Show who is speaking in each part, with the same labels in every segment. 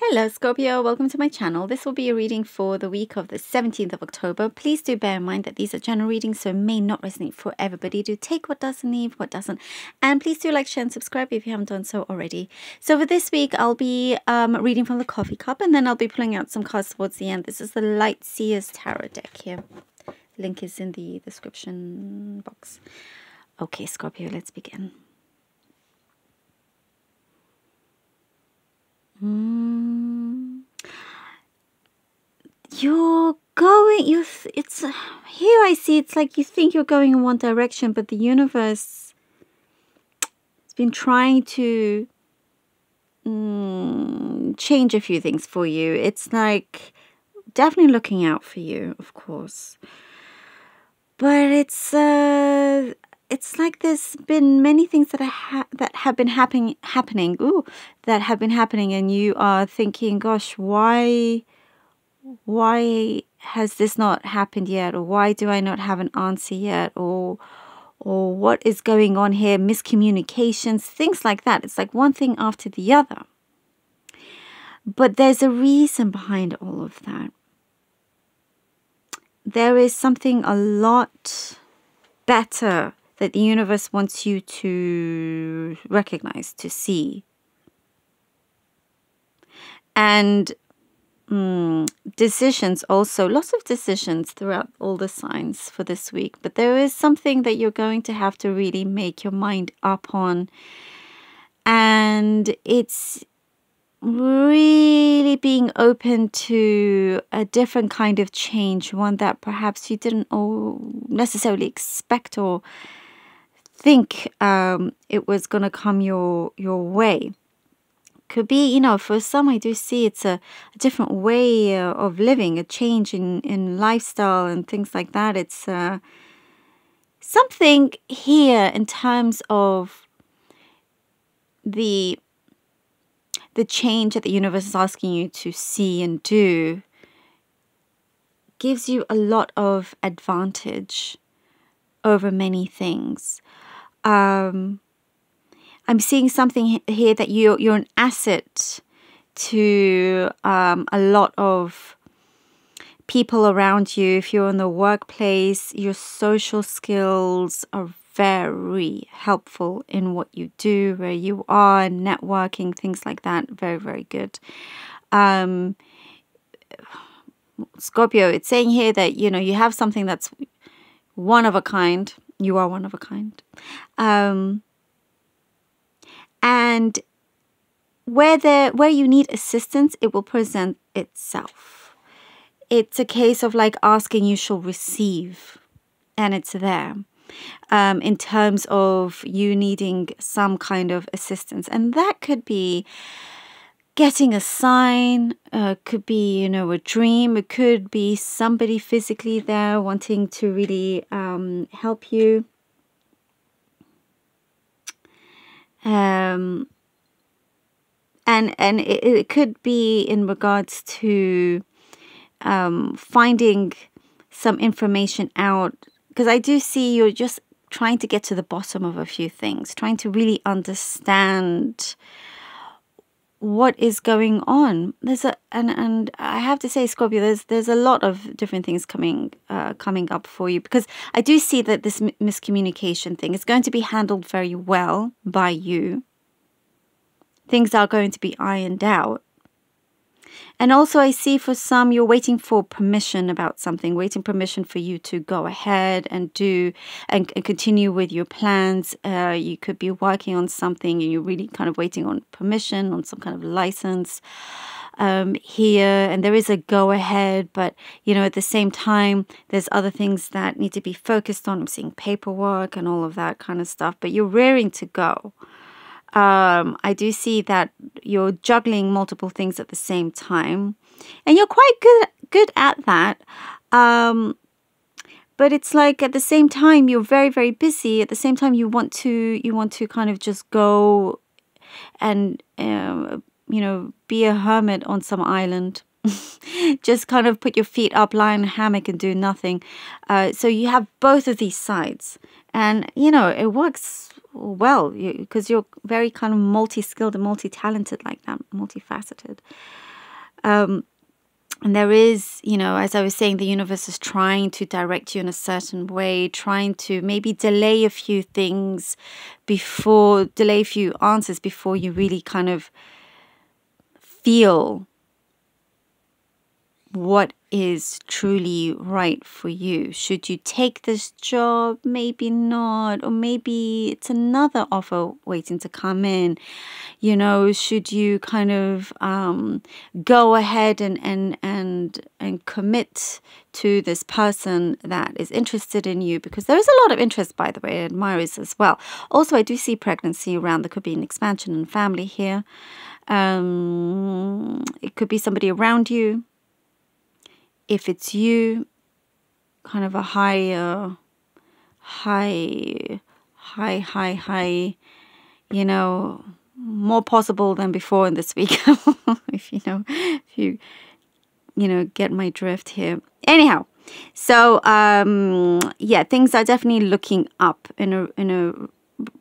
Speaker 1: Hello Scorpio, welcome to my channel. This will be a reading for the week of the 17th of October. Please do bear in mind that these are general readings, so may not resonate for everybody. Do take what does and leave what doesn't. And please do like, share and subscribe if you haven't done so already. So for this week, I'll be um, reading from the coffee cup and then I'll be pulling out some cards towards the end. This is the Light Seers Tarot deck here. Link is in the description box. Okay Scorpio, let's begin. Hmm you're going you it's here i see it's like you think you're going in one direction but the universe has been trying to mm, change a few things for you it's like definitely looking out for you of course but it's uh it's like there's been many things that ha that have been happening happening ooh that have been happening and you are thinking gosh why why has this not happened yet or why do i not have an answer yet or or what is going on here miscommunications things like that it's like one thing after the other but there's a reason behind all of that there is something a lot better that the universe wants you to recognize to see and mm, decisions also, lots of decisions throughout all the signs for this week, but there is something that you're going to have to really make your mind up on. And it's really being open to a different kind of change, one that perhaps you didn't necessarily expect or think um, it was going to come your your way could be, you know, for some I do see it's a, a different way uh, of living, a change in, in lifestyle and things like that. It's uh, something here in terms of the the change that the universe is asking you to see and do gives you a lot of advantage over many things. Um, I'm seeing something here that you you're an asset to um, a lot of people around you. If you're in the workplace, your social skills are very helpful in what you do, where you are, networking, things like that. Very, very good. Um, Scorpio, it's saying here that you know you have something that's one of a kind. You are one of a kind. Um, and where the where you need assistance it will present itself it's a case of like asking you shall receive and it's there um, in terms of you needing some kind of assistance and that could be getting a sign uh, could be you know a dream it could be somebody physically there wanting to really um, help you Um, and and it, it could be in regards to um, finding some information out because I do see you're just trying to get to the bottom of a few things, trying to really understand what is going on there's a and and i have to say scorpio there's there's a lot of different things coming uh, coming up for you because i do see that this miscommunication thing is going to be handled very well by you things are going to be ironed out and also, I see for some, you're waiting for permission about something, waiting permission for you to go ahead and do and, and continue with your plans. Uh, you could be working on something and you're really kind of waiting on permission, on some kind of license um, here. And there is a go ahead, but you know, at the same time, there's other things that need to be focused on. I'm seeing paperwork and all of that kind of stuff, but you're rearing to go um, I do see that you're juggling multiple things at the same time, and you're quite good good at that. Um, but it's like at the same time you're very very busy. At the same time you want to you want to kind of just go and um, you know be a hermit on some island. just kind of put your feet up, lie in a hammock, and do nothing. Uh, so you have both of these sides, and you know it works well because you, are very kind of multi-skilled and multi-talented like that multifaceted um, and there is you know as i was saying the universe is trying to direct you in a certain way trying to maybe delay a few things before delay a few answers before you really kind of feel what is truly right for you. Should you take this job? Maybe not. Or maybe it's another offer waiting to come in. You know, should you kind of um, go ahead and, and, and, and commit to this person that is interested in you? Because there is a lot of interest, by the way, admirers as well. Also, I do see pregnancy around. There could be an expansion and family here. Um, it could be somebody around you if it's you, kind of a higher, uh, high, high, high, high, you know, more possible than before in this week. if you know, if you, you know, get my drift here. Anyhow, so um, yeah, things are definitely looking up in a in a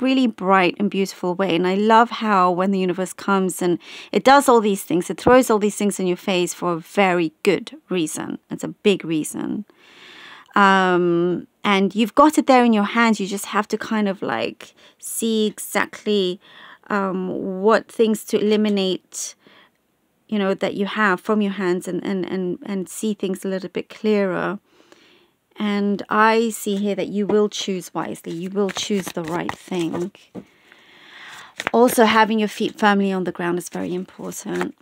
Speaker 1: really bright and beautiful way. And I love how when the universe comes and it does all these things, it throws all these things in your face for a very good reason. It's a big reason. Um, and you've got it there in your hands. You just have to kind of like see exactly um, what things to eliminate you know that you have from your hands and and and, and see things a little bit clearer and I see here that you will choose wisely. You will choose the right thing. Also, having your feet firmly on the ground is very important.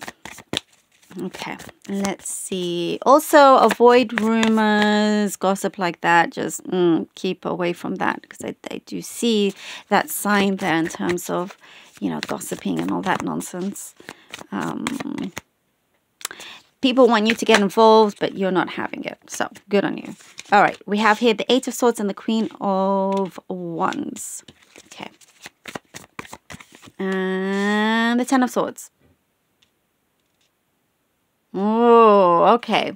Speaker 1: Okay, let's see. Also, avoid rumors, gossip like that. Just mm, keep away from that because I, I do see that sign there in terms of, you know, gossiping and all that nonsense. Um, people want you to get involved, but you're not having it. So good on you. All right, we have here the Eight of Swords and the Queen of Wands. Okay. And the Ten of Swords. Oh, okay.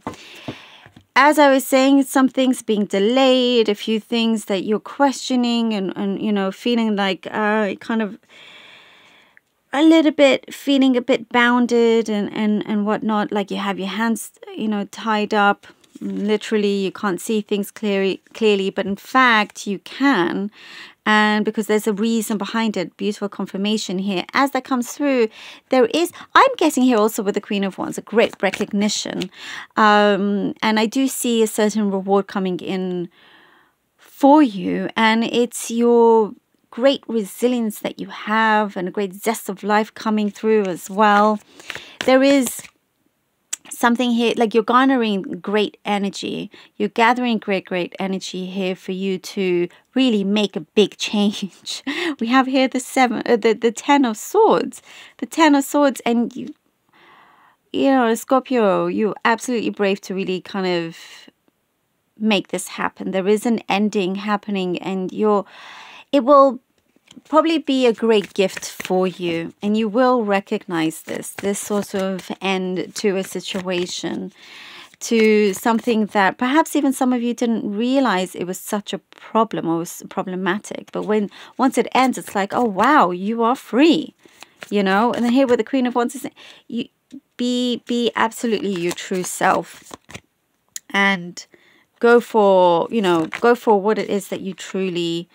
Speaker 1: As I was saying, some things being delayed, a few things that you're questioning and, and you know, feeling like uh, kind of a little bit feeling a bit bounded and, and, and whatnot, like you have your hands, you know, tied up. Literally, you can't see things clearly, clearly, but in fact, you can. And because there's a reason behind it, beautiful confirmation here. As that comes through, there is, I'm getting here also with the Queen of Wands, a great recognition. Um, and I do see a certain reward coming in for you. And it's your great resilience that you have and a great zest of life coming through as well. There is something here like you're garnering great energy you're gathering great great energy here for you to really make a big change we have here the seven uh, the, the ten of swords the ten of swords and you you know scorpio you're absolutely brave to really kind of make this happen there is an ending happening and you're it will probably be a great gift for you, and you will recognize this this sort of end to a situation, to something that perhaps even some of you didn't realize it was such a problem or was problematic. But when once it ends, it's like, oh wow, you are free, you know. And then here with the Queen of Wands, is you be be absolutely your true self, and go for you know go for what it is that you truly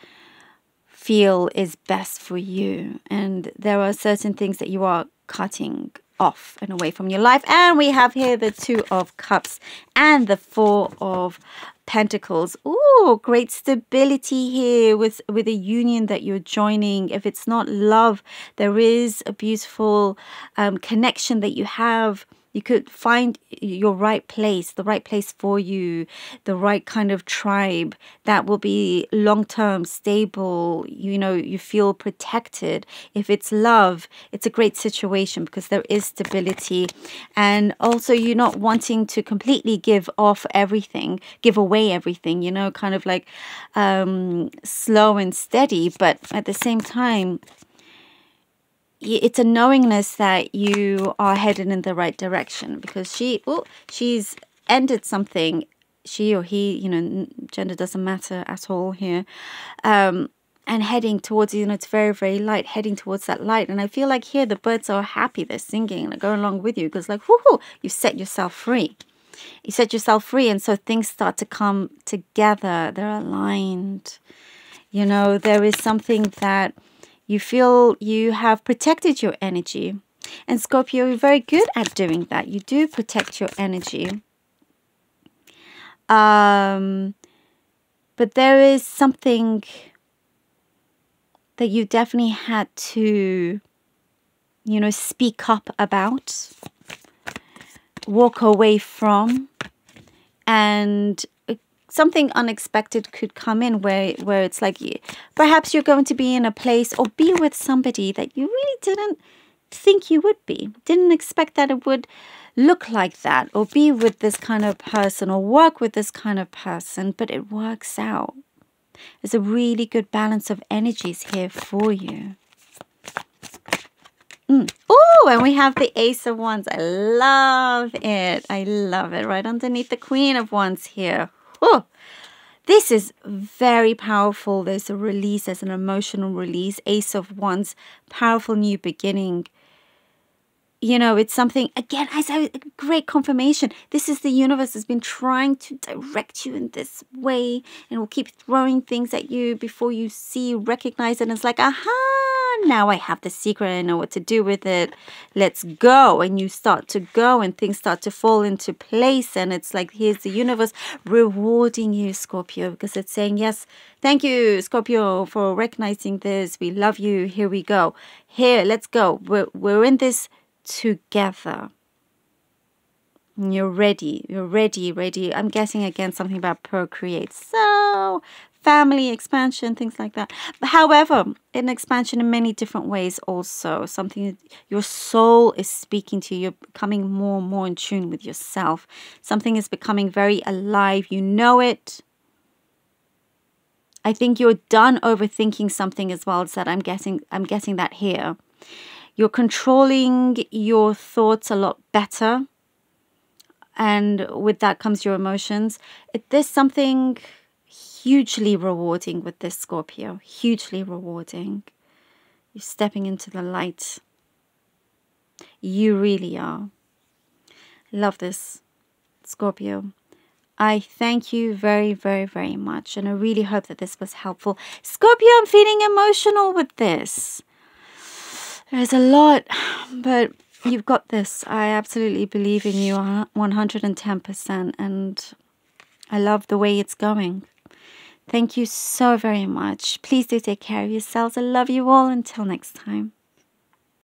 Speaker 1: feel is best for you. And there are certain things that you are cutting off and away from your life. And we have here the Two of Cups and the Four of Pentacles. Ooh, great stability here with, with a union that you're joining. If it's not love, there is a beautiful um, connection that you have you could find your right place, the right place for you, the right kind of tribe that will be long term, stable. You know, you feel protected. If it's love, it's a great situation because there is stability. And also, you're not wanting to completely give off everything, give away everything, you know, kind of like um, slow and steady, but at the same time, it's a knowingness that you are headed in the right direction because she oh she's ended something she or he you know gender doesn't matter at all here um and heading towards you know it's very very light heading towards that light and i feel like here the birds are happy they're singing and going along with you because like whoo you set yourself free you set yourself free and so things start to come together they're aligned you know there is something that you feel you have protected your energy. And Scorpio, you're very good at doing that. You do protect your energy. Um, but there is something that you definitely had to, you know, speak up about, walk away from, and something unexpected could come in where where it's like you, perhaps you're going to be in a place or be with somebody that you really didn't think you would be didn't expect that it would look like that or be with this kind of person or work with this kind of person but it works out there's a really good balance of energies here for you Mm. Oh, and we have the Ace of Wands. I love it. I love it. Right underneath the Queen of Wands here. Oh, this is very powerful. There's a release, there's an emotional release. Ace of Wands, powerful new beginning you know, it's something, again, I said, great confirmation. This is the universe has been trying to direct you in this way and will keep throwing things at you before you see, recognize it. And it's like, aha, now I have the secret. I know what to do with it. Let's go. And you start to go and things start to fall into place. And it's like, here's the universe rewarding you, Scorpio, because it's saying, yes, thank you, Scorpio, for recognizing this. We love you. Here we go. Here, let's go. We're, we're in this together. you're ready. You're ready, ready. I'm guessing again something about procreate. So, family expansion, things like that. However, an expansion in many different ways also. Something your soul is speaking to you. You're becoming more and more in tune with yourself. Something is becoming very alive. You know it. I think you're done overthinking something as well as that. I'm guessing I'm guessing that here. You're controlling your thoughts a lot better. And with that comes your emotions. It, there's something hugely rewarding with this Scorpio, hugely rewarding. You're stepping into the light. You really are. Love this, Scorpio. I thank you very, very, very much. And I really hope that this was helpful. Scorpio, I'm feeling emotional with this. There's a lot, but you've got this. I absolutely believe in you 110%, and I love the way it's going. Thank you so very much. Please do take care of yourselves. I love you all. Until next time.